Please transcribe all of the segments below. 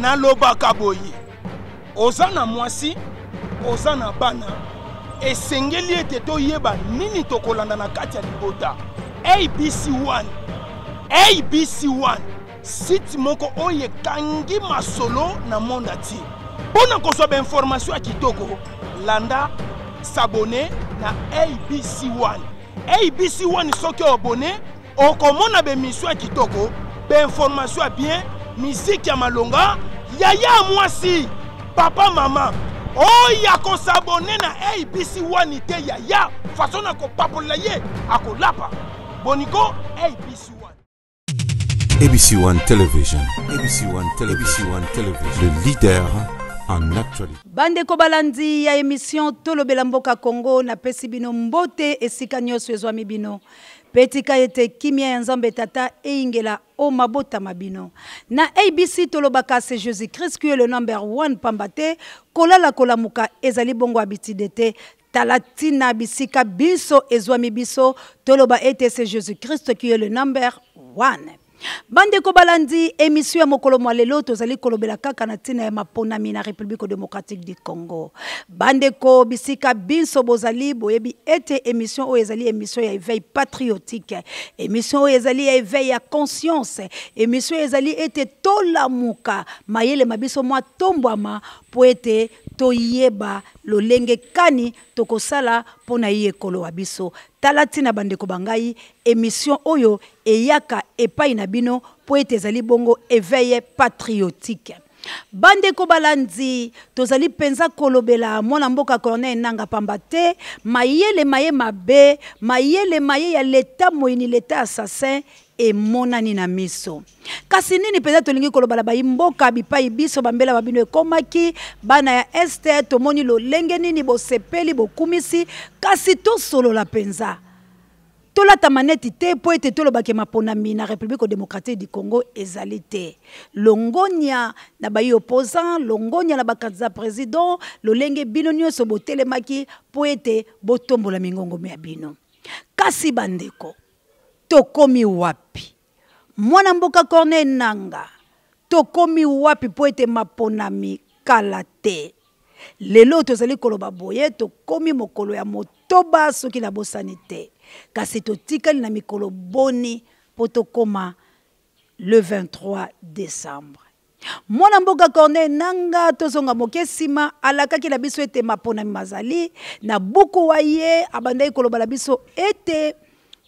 nalobaka boye oza na mwasi oza na bana esengeli ete toyeba nini tokolanda na kati ya libota abc1 abc1 site moko oyo ekangi masolo na monde atie mpo na kozwa bainformatio ya kitoko landa sabone na abc1 abc1 soki obone okomona bemisio ya kitoko bainformatio ya bien miziki ya malonga yaya ya mwasi papa mama oyo akosabone na abc wani te yaya fason akopapolela ye akolapa boniko abc ABC1 Television, ABC1 Television, ABC1 Television, le leader en actualité. bandeko balandi ya émission tolobela mboka congo napesi bino mbote esika nyonso ezwami bino mpe etika ete kimia ya nzambe tata eyingela o mabotama bino na abc tolobaka se jésus christ kuye le number 1 pamba te kolala kolamuka ezali bongo abitide te tala ntina bisika biso ezwami biso toloba ete se jésus christ kuye le number 1 bandeko balandi émission ya mokolo mwa tozali kolobela kaka na maponami na république démocratique du congo bandeko bisika binso bozali boyebi ete émission Oyezali ezali émission ya éveil patriotique émission oyo ezali éveil conscience émission ezali ete tolamuka mayele biso mwa tombwama poete. ete toyeba lolenge kani tokosala mpo na ye ekolo wa biso tala ntina bandeko bangai emission oyo eyaka epai na bino mpo ete ezali bongo eveille patriotique bandeko balandi tozali mpenza kolobela mwana mboka corneille nanga pamba te mayele maye mabe mayele maye ya leta moyini leta assassin emonani na miso kasi nini mpenza tolingi kolobala bayimboka bipai biso bambela babino ekomaki bana ya este tomoni lolenge nini bosepeli bokumisi kasi tosolola mpenza tolata maneti te mpo ete tolobaki maponami na république démocratique du congo ezali te longonia na bayi opposant longonia na bakandidat président lolenge bino nyonso botelemaki mpo ete botombola mingongomi ya bino kasi bandeko tokomi wapi mwana mboka corneille nanga tokomi wapi mpo ete maponami kala te lelo tozali koloba boye tokomi mokolo ya motoba soki nabosani te kasi totikali na mikolo boni mpo tokóma le 23 décembre mwana mboka corneille nanga tozonga moke nsima alakaki na biso ete maponami mazali na buku wa ye abandaki kolobala biso ete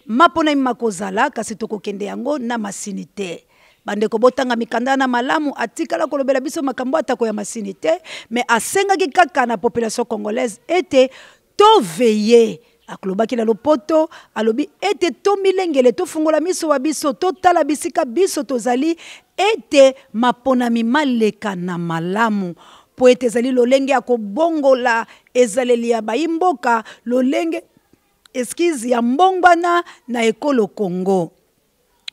mapo na ye ma kozala kasi tokokende yango na masini te bandeko botanga mikanda na malamu atikala kolobela biso makambo atako ya masini te me asengaki kaka na population congolaise ete toveye akolobaki na lopoto alobi ete tomilengele tofungola miso wa biso totala bisika biso tozali ete maponami maleka na malamu mpo ete ezali lolenge ya kobongola ezaleli ya bayimboka lolenge eskize ya mbongwana na ekolo kongo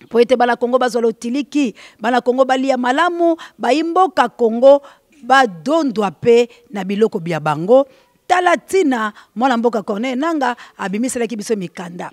mpo ete bana kongo bazwala otiliki bana kongo balia malamu bayimboka kongo badondwa mpe na biloko bya bango tala ntina mwana mboka corneille nanga abimiselaki biso mikanda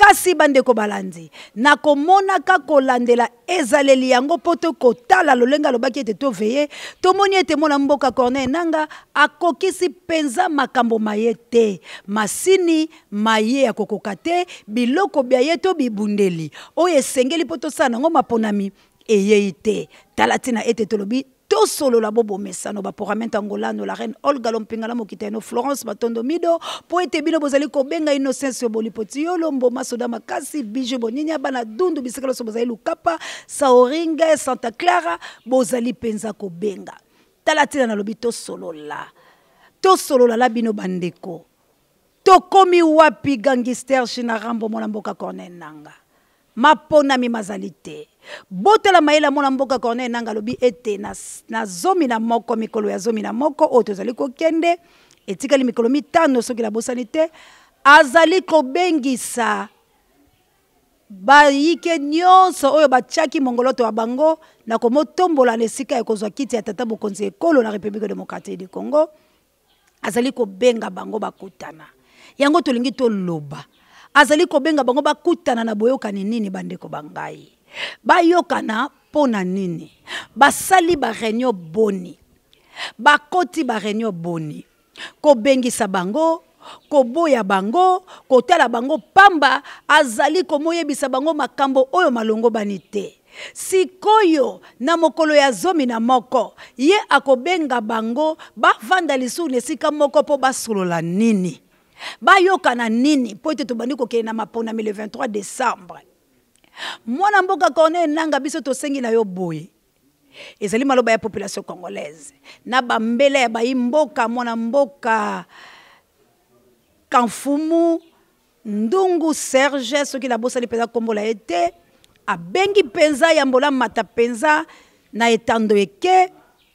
kasi bandeko balandi nakomonaka kolandela ezaleli yango mpo to kotala lolenge alobaki ete toveye tomoni ete mwana mboka corneille nanga akokisi mpenza makambo maye te masini maye ya kokoka te biloko bya ye to bibundeli oyo esengeli mpo tosala nango maponami eyei te tala ntina ete tolobi tosolola bobomesano baporame ntango lano la reine olga lompingala mokita eno florence matondo mido mpo ete bino bozali kobenga innocence bolipoti yolo mboma soda makasi bije boninia bana dundu bisika nyonso bozali lukapa saoringe santa clara bozali mpenza kobenga tala ntina nalobi tosolola tosololala bino bandeko tokomi wapi gangister chinarambo mwana mboka cornel nanga maponami mazali te botalama ye lamo na mboka corneille nanga alobi ete na, na zomi na moko mikolo ya zomi na moko oyo tozali kokende etikali mikolo mitano soki labosani te azali kobengisa bayike nyonso oyo batiaki mongoloto ya bango na komotombola na esika ya kozwa kiti ya tata bokonzi ekolo na république démocratique du congo azali kobenga bango bakutana yango tolingi toloba azali kobenga bango bakutana na boyokani nini bandeko bangai bayokana mpo na nini basali bareunio boni bakoti bareunio boni kobengisa bango koboya bango kotala bango pamba azali komoyebisa bango makambo oyo malongo bani te sikoyo na mokolo ya zomi na moko ye akobenga bango bavanda lisusu na esika moko mpo basolola nini bayokana nini mpo ete tobandi kokende na maponami le 23 décembre mwana mboka corneille nanga biso tosengi na yo boye ezali maloba ya population congolaise na bambela ya bayi mboka mwana mboka kanfumu ndungu serge soki nabosali mpenza kombola ye te abengi mpenza yambola mata mpenza na etando eke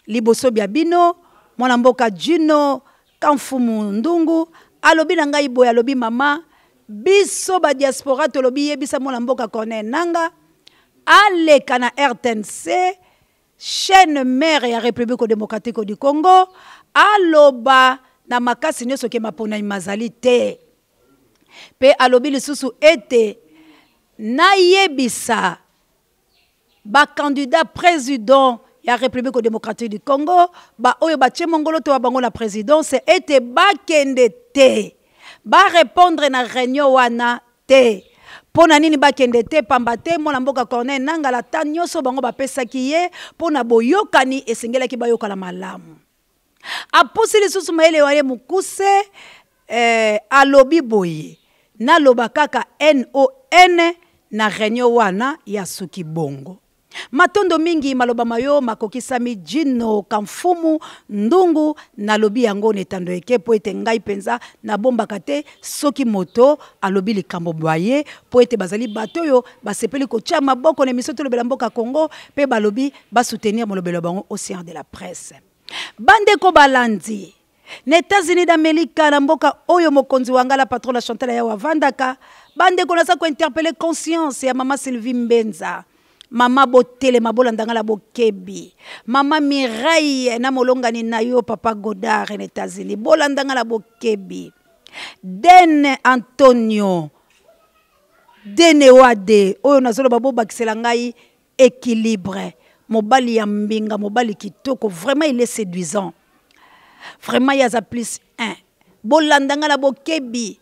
liboso bya bino mwana mboka jino kanfumu ndungu alobi na ngai boye alobi mama biso badiaspora tolobi yebisa mwana mboka corneille nanga aleka na rtnc chaîne mare ya république démocratique du congo aloba na makasi nyonso ke maponami azali te mpe alobi lisusu ete nayebisa bakandidat président ya république démocratique du congo baoyo batie mongolo to ya bango na présidence ete bakende te barépondre na réunion wana te mpo na nini bakende te pamba te mwana mboka corneille nangala ta nyonso bango bapesaki ye mpo na boyokani esengelaki bayokala malamu apusi lisusu mayele wa ye mokuse eh, alobi boye naloba kaka non na réunion wana ya suki bongo matondo mingi maloba mayo makokisami jino kamfumu ndungu nalobi yango na etando eke mpo ete ngai mpenza nabombaka te soki moto alobi likambo bwaye mpo ete bazali bato oyo basepeli kotia maboko na emisio tolobela mboka congo mpe balobi basoutenir molobelo ya bango océan de la presse bandeko balandi na états-unis d'amerika na mboka oyo mokonzi wa ngala patron na chantal yawo avandaka bandeko naza kointerpele conscience ya mama sylvie mbenza mama botelema bolandanga na bokebi mama mirai na molongani na yo papa godard na états-unis bolandanga na bokebi dene antonio dene wade oyo nazoloba bobakisela ngai équilibre mobali ya mbinga mobali kitoko vraiment il est séduisant vraiment ye aza plus 1 bolandanga na bokebi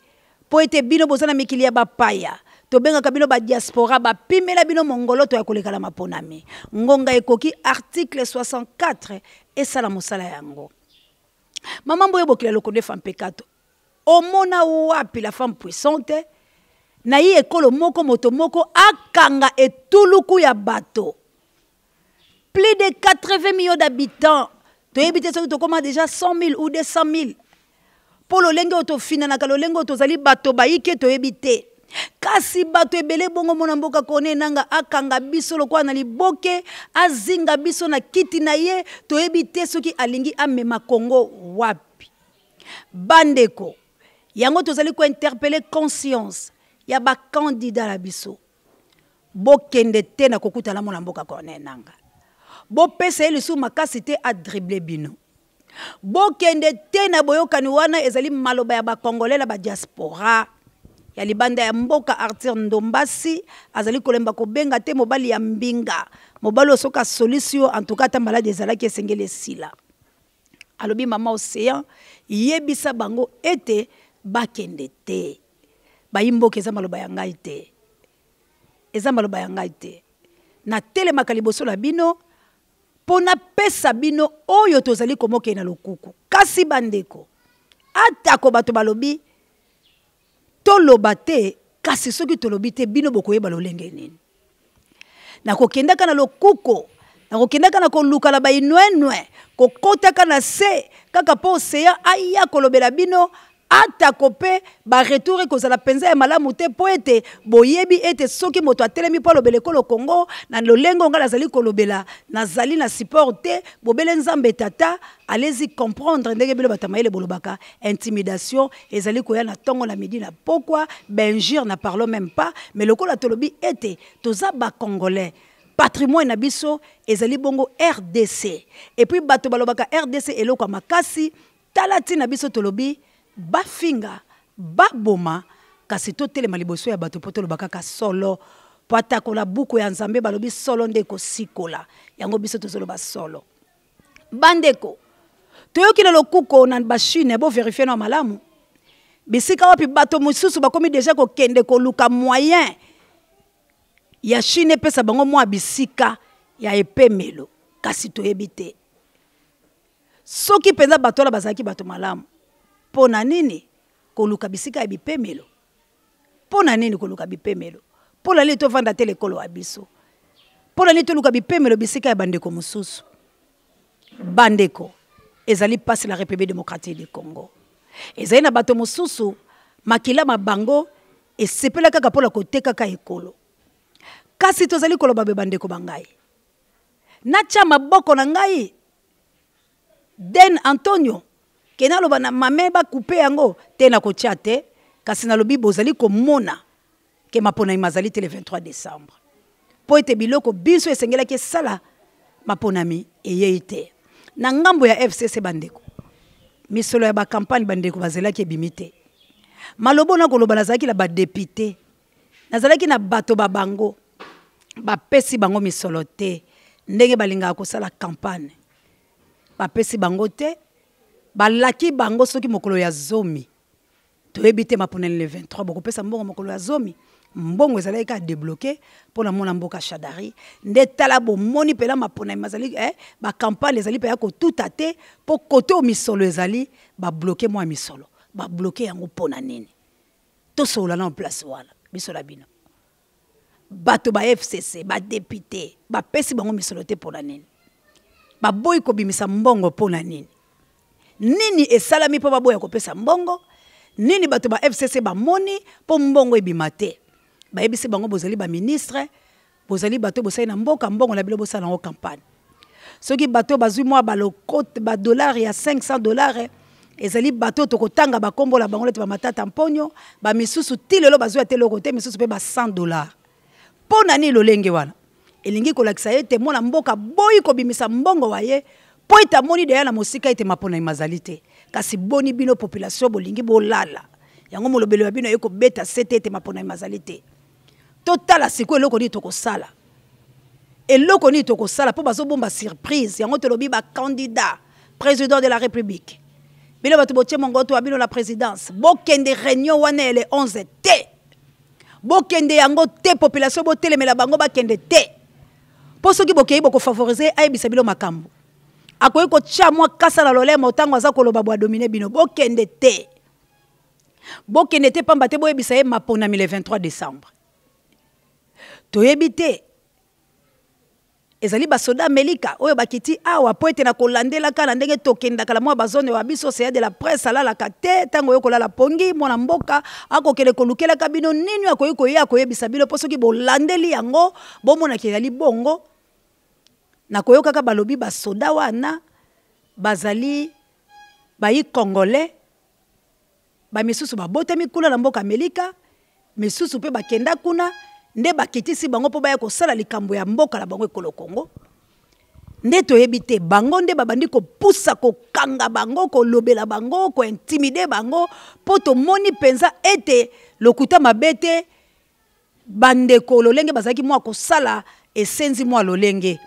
mpo ete bino boza na mikili ya bapaya tobengaka bino badiaspora bapimela bino mongoloto ya kolekala maponami ngonga ekoki article 64 esala mosala yango mamambo oyebokela lokodefa mpekato omona wapi la femme puissante na ye ekolo moko moto moko akanga etuluku ya bato plus de 80 millions d'habitants toyebi te soki tokóma déjà 100 000 ou 200 000 mpo lolenge oyo tofinanaka lolenge oyo tozali bato bayiki toyebi te kasi bato ebele bongo mona mboka kone enanga akanga biso lokola na liboke azinga biso na kiti na ye toyebi te soki alingi amema kongo wapi bandeko yango tozali kointerpele conscience ya bakandida na biso bokende te na kokutana mona mboka kone enanga bopesa ye lisusu makasi te adrible bino bokende te na boyokani wana ezali maloba ya bakongolais na badiaspora ya libanda ya mboka artir ndombasi azali kolemba kobenga te mobali ya mbinga mobali oyo soki asolisi yo antuka ata maladi ezalaki esengeli esila alobi mama océan yebisa bango ete bakende te bayimboka eza maloba ya ngai te eza maloba ya ngai te natelemaka liboso na bino mpo napesa bino oyo tozali komokei na lokuku kasi bandeko atako bato balobi toloba te kasi soki tolobi te bino bokoyeba lolenge nini nakokendaka na lokuko nakokendaka na koluka na bainwenwe kokotaka na se kaka mpo oseya aya kolobela bino atako mpe baretour ekozala mpenza ya malamu te mpo ete boyebi ete soki moto atelemi mpo alobela ekolo kongo na lolenge ongai nazali kolobela nazali na support te bobele nzambe tata alezi comprendre ndenge bino bato mayele bolobaka intimidation ezali koya na ntongo na midi na pokwa bainjure na parlo même pas mais lokola tolobi ete toza bacongolais patrimoine na biso ezali bongo rdc epuis bato balobaka rdc eloko ya makasi tala ntina biso tolobi bafinga baboma kasi totelema liboso ya bato mpo toloba kaka solo mpo atakola buku ya nzambe balobi solo nde ekosikola yango biso tozoloba solo bandeko toyoki na lokuko na bashine boverifie na malamu bisika wapi bato mosusu bakomi deja kokende koluka moyen ya chine epesa bango mwa bisika ya epemelo kasi toyebi te soki mpenza bato wana bazalaki bato malamu mpo na nini koluka bisika ya bipemelo mpo na nini koluka bipemelo mpo na nini tovanda te lekolo ya biso mpo na nini toluka bipemelo bisika ya bandeko mosusu bandeko ezali mpasi na république démocratique du congo ezali na bato mosusu makilama bango esepela kaka mpo na kotekaka ekolo kasi tozali koloba be bandeko bangai natya maboko na ngai den antonio ke naloba na mame bakupe yango te nakotia te kasi nalobi bozali komona ke maponami azali te le 23 décembre mpo ete biloko biso esengelaki esala maponami eyei te na ngambo ya fcc bandeko misolo ya bakampagne bandeko bazalaki ebimi te maloba ona koloba nazalaki na badepute nazalaki na bato ba bango bapesi bango misolo te ndenge balingaka kosala kampagne bapesi bango te balaki bango soki mokolo ya zomi toyebi te maponani le 23 bokopesa mbongo mokolo ya zomi mbongo ezalaki kaka debloke mpona mona mboka shadari nde tala bomoni mpena maponami bazali eh, bakampagne ezali mpe ya kotuta te mpo kote oyo misolo ezali babloke mwa misolo babloke yango mpona nini tosolola na place wana biso na bino bato ba fcc badepute bapesi bango misolo te mpona nini baboyi kobimisa mbongo mpona nini nini esalami mpo baboya kopesa mbongo nini bato ba fcc bamoni mpo mbongo ebima te bayebisi bango bozali baministre bozali bato bosali na mboka mbongo na bino bosala yango campagne soki bato bazwi mwa balokote badolare ya 500 dolare ezali bato tokotanga bakombola bango lete bamatata mponyo bamisusu ti lelo bazwi ya te eloko te misusu mpe ba 100 dolare mpo na nini lolenge wana elingi kolakisa ete mwana mboka boyi kobimisa mbongo wa ye mpo ete amoni deya na mosika ete maponami e mazali te kasi boni bino population bolingi bolala yango molobelo ya bino eye kobeta se te ete maponami e mazali te totala sikoyo eloko nini tokosala eloko nini tokosala mpo bazobomba surprise yango tolobi bacandidat président de la république bino bato botie mongoto ya bino na présidence bokende réunion wana ele 11 te bokende yango te population botelemela bango bakende te mpo soki bokei bokofavorize ayebisa bino makambo akoki kotia mwa kasa na lolemo ntango aza koloba bw adomine bino bokende te bokende te pamba te boyebisa ye maponami le 23 décembre toyebi te ezali basoda amelika oyo bakiti awa po ete na kolandelaka na ndenge tokendaka na mwa bazone ya biso sea de la presse alalaka te ntango oyo kolala pongi mwana mboka akokende kolukelaka bino nini akoki koya koyebisa bino mpo soki bolandeli yango bomonaki ezali bongo nakoyo kaka balobi basoda wana bazali bayi congolais bamisusu babotami kuna na mboka amerika misusu mpe bakenda kuna nde bakitisi bango mpo baya kosala likambo ya mboka na bango ekolo kongo nde toyebi te bango nde babandi kopusa kokanga bango kolobela bango kointimide bango mpo tomoni mpenza ete lokuta mabe te bandeko lolenge bazalaki mwa kosala esenzi mwa lolenge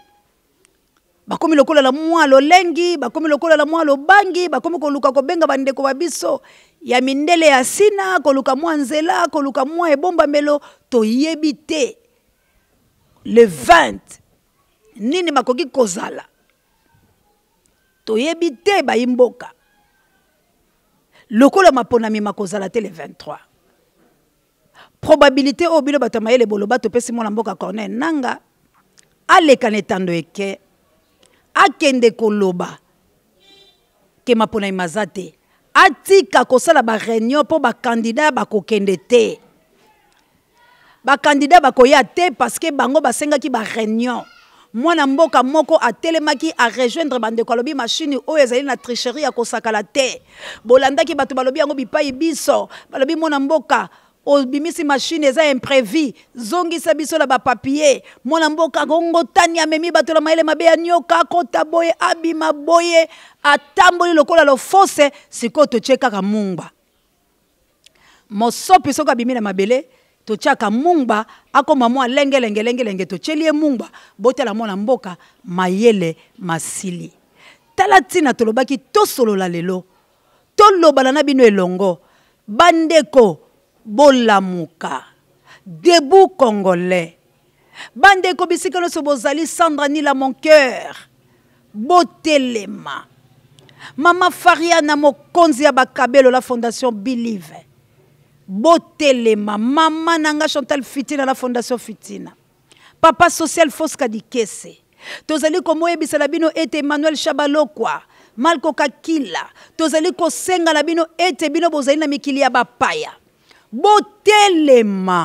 bakomi lokola na mwa lolengi bakomi lokola na mwa lobangi bakomi koluka kobenga bandeko ba biso ya mindele ya sina koluka mwa nzela koluka mwa ebombamelo toyebi te le 20 nini bakoki kozala toyebi te bayimboka lokola maponami makozala te le 23 probabilité oyo bino bato ya mayele boloba topesi mwana mboka cornel nanga aleka na etando eke akende koloba ke mapona emaza te atika kosala bareunion mpo bakandida bakokende te bakandida bakoya te parceke bango basengaki bareunion mwana mboka moko atelemaki arejoindre bandeko alobi mashini oyo ezali na tricherie ya kosakala te bolandaki bato balobi yango bipai biso balobi mwana mboka obimisi mashine eza imprevi zongisa biso na bapapie mwana mboka akongotani amemi bato na mayele mabe ya nioka akota boye abima boye atamboli lokola lofose sikoyo totie kaka mungba mosopi soki abimi na mabele totiaka mungba akoma mwa lengelengelengelenge totieli ye mungba botala mwana mboka mayele masili tala ntina tolobaki tosolola lelo tolobana na bino elongo bandeko bolamuka debu congolais bandeko bisika nyonso bozali sandra nila mon cœur botelema mama fariana mokonzi ya bakabelo la fondation believe botelema mama na nga chantal fitina la fondation fitina papa social fosca dikese tozali komoyebisela bino ete emmanuel shabalokwa malko kakila tozali kosenga na bino ete bino bozali na mikili ya bapaya botelema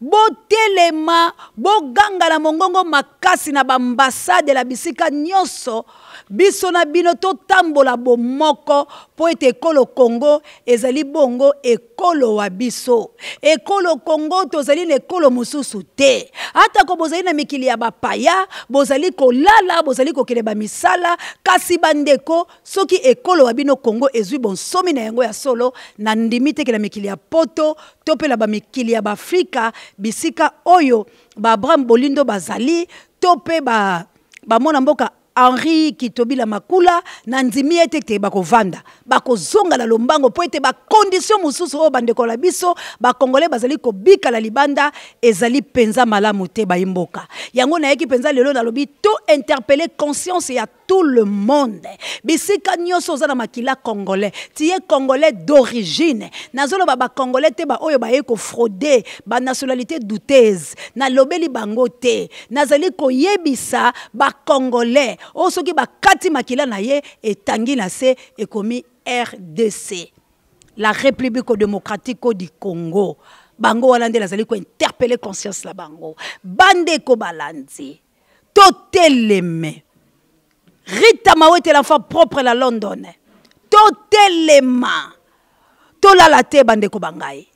botelema boganga na mongongo makasi na bambasade na bisika nyonso biso na bino totambola bomoko mpo ete ekolo kongo ezali bongo ekolo wa biso ekolo kongo tozali na ekolo mosusu te atako bozali na mikili ya bapaya bozali kolala bozali kokende bamisala kasi bandeko soki ekolo wa bino kongo ezwi bonsomi na yango ya solo na ndimi teke na mikili ya poto to mpe na bamikili ya baafrika na bisika oyo baabraham bolindo bazali to mpe bamona mboka henri kitobila makula te bako vanda. bako zonga la lombango poete ete condition mosusu oyo bandeko na biso bakongole bazali la libanda ezali penza malamu te imboka. yango ki penza lelo lobi to interpele conscience ya tout le monde bisika nyoso oza na makila congolais tiye congolais d'origine ba congolais te baoyo nationalité ba nationalité douteuse na bango te nazali ba congolais. oyo oh, soki bakati makila na ye etangi na se ekomi rdc la république démocratique du congo bango wana nde nazali kointerpele conscience na bango bandeko balandi toteleme rita mawete l'enfant propre la london totelema tolala te bandeko bangai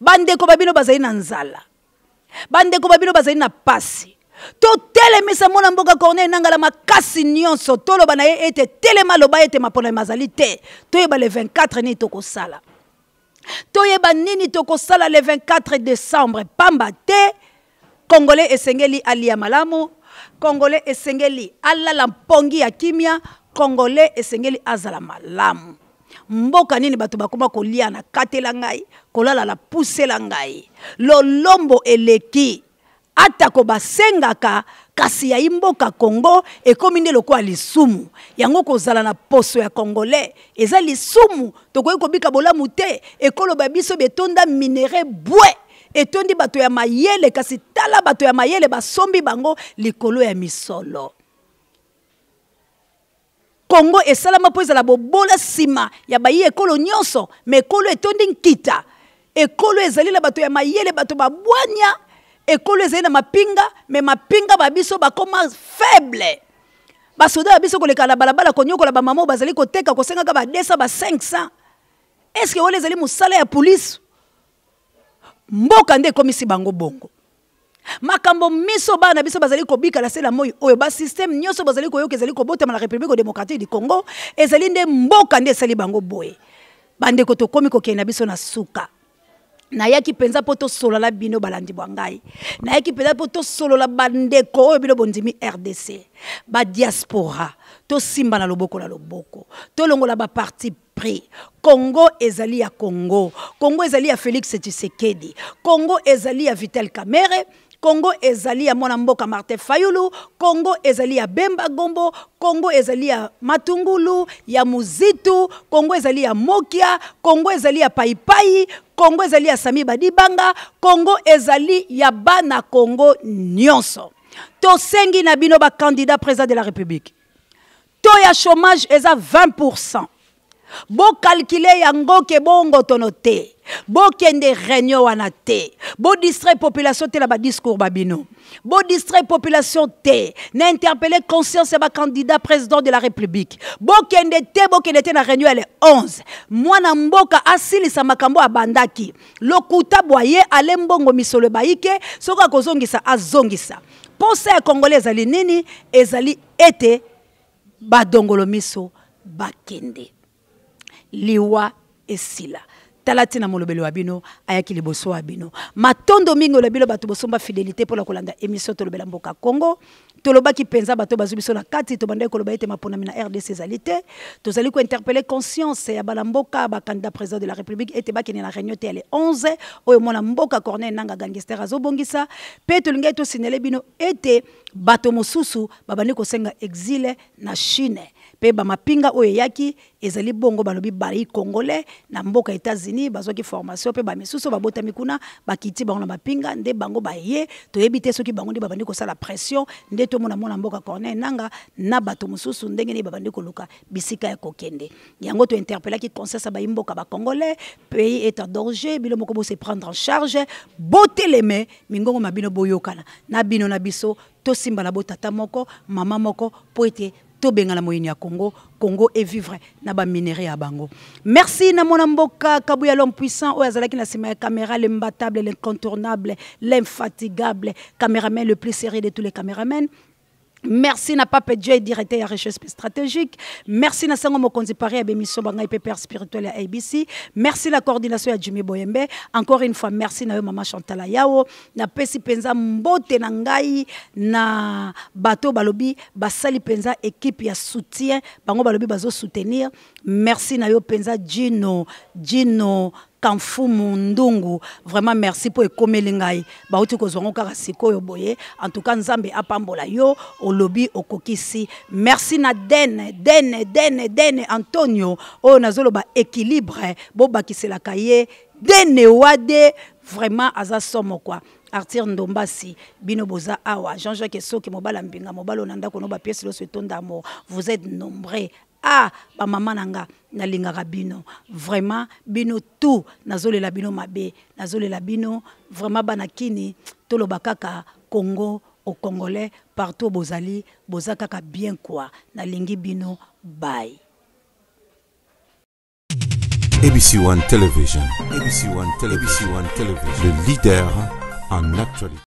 bandeko babino bazali na nzala bandeko babino bazali na pasi totelemisa mwana mboka corneille nangala makasi nyonso toloba na ye ete telema loba ete maponami azali te toyeba le 24 nini tokosala toyeba nini tokosala le 24 décembre pamba te congolais esengeli alia malamu congolais esengeli alala mpongi ya kimia congolais esengeli azala malamu mboka nini bato bakoma kolia na katela ngai kolala na pusela ngai lolombo eleki atako basengaka kasi yai mboka kongo ekómi nde lokola lisumu yango kozala na poso ya congolais eza lisumu tokoki kobika bolamu te ekoloba biso betonda minere bwe etondi bato ya mayele kasi tala bato ya mayele basombi bango likolo ya misolo kongo esalama mpo ezala bobola nsima ya bayi ekolo nyonso me ekolo etondi nkita ekolo ezali na bato ya mayele bato babwanya ekolo ezali na mapinga me mapinga babiso bakoma faible basoda babiso koleka na balabala konyokola bamama oyo bazali koteka kosengaka ba 200 ba 500 eske wana ezali mosala ya polisi mboka nde ekomisi bango bongo makambo miso bana biso bazali kobikala se na moi oyo basysteme nyonso bazali koyoka ezali kobotama na république démocratique du congo ezali nde mboka nde esali bango boye bandeko tokómi kokende na biso na suka nayaki mpenza mpo tosolola bino balandi bwa ngai nayaki mpenza mpo tosolola bandeko oyo bino bondimi rdc badiaspora tosimba na loboko na loboko tolongola baparti pris kongo ezali ya kongo kongo ezali ya félix tshisekedi kongo ezali ya vitel kamere kongo ezali ya mwana mboka martin fayulu kongo ezali ya bemba gombo kongo ezali ya matungulu ya muzitu kongo ezali ya mokia kongo ezali ya paipai kongo ezali ya sami badibanga kongo ezali ya bana kongo nyonso tosengi na bino bakandida président de la république taux ya chômage eza 20 pour cent bokalkile yango ke bongotono te bokende réunion wana te bodistrai population te na badiscours ba bino bodistrai population te na interpele conscience ya bacandidat président de la république bokende te bokende te na réunion ya le 11 mwana mboka asilisa makambo abandaki lokuta bwaye ale mbongo misolo ebayi ke soki akozongisa azongisa mposa ya congolais ezali nini ezali ete badongolo miso bakende liwa esila tala ntina molobeli wa bino ayaki liboso ya bino matondo mingi olobilo bato bosomba fidelité mpona kolanda émission tolobela mboka congo tolobaki mpenza bato bazwi biso na kati tobandaki koloba ete maponami na rdc ezali te tozali kointerpele conscience ya balamboka bakandidat président de la république ete bakende na réunion te ya le 11 oyo mwana mboka corneille nanga gangester azobongisa mpe tolingai tosinele bino ete bato mosusu babandi kosenga exile na chine mpe bamapinga oyo eyaki ezali bongo balobi bari congolais na mboka états-unis bazwaki formation mpe bamisusu babotami kuna bakiti bango na mapinga nde bango baye toyebi te soki bango nde babandi kosala pression nde mon mona mboka corneille nanga na bato mosusu ndenge nde babandi koluka bisika ya kokende yango tointerpelaki conseil sa bayi mboka bacongolais pays est en danger bino moko bose prendre en charge boteleme mingongo mabino boyokana na bino na biso tosimbala botata moko mama moko po ete tout monde est ya congo congo vivre, na baminere ya bango merci na mwana mboka kabuya l'homme puissant oyo azalaki na nsima ya caméra l'imbattable l'incontournable l'infatigable caméraman le plus serré de tous les caméramans merci na pape dieu et ya richesse stratégique merci na sango mokonzi paris à bangai mpe père spirituel à abc merci la coordination à Jimmy boyembe encore une fois merci na yo mama chantal ayao à mpenza mbote na ngai na bateau balobi basali Penza, équipe ya soutien bango balobi soutenir. merci na yo pensa gino gino kamfumu mundungu. vraiment merci pour ekomeli ngai bauti kozwa boye en tout cas nzambe apambola yo olobi okokisi merci na dene dene dene den, antonio oyo nazoloba équilibre bobakiselaka ye dene wade vraiment somo ndombasi bino boza awa jean jacques soki mobala mbinga mobala konoba loso vous êtes nombreux a bamama na nga nalingaka bino vraiment bino tu nazolela bino mabe nazolela bino vraiment bana kini toloba kaka congo ocongolais partout bozali boza kaka bien kwa nalingi bino bai ABC One Television, ABC One Television, ABC One Television, le leader en actualité.